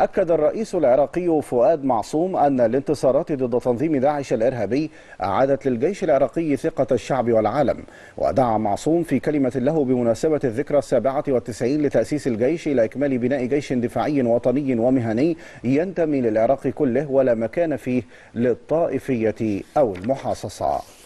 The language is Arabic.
أكد الرئيس العراقي فؤاد معصوم أن الانتصارات ضد تنظيم داعش الإرهابي أعادت للجيش العراقي ثقة الشعب والعالم ودعا معصوم في كلمة له بمناسبة الذكرى السابعة والتسعين لتأسيس الجيش إلى إكمال بناء جيش دفاعي وطني ومهني ينتمي للعراق كله ولا مكان فيه للطائفية أو المحاصصة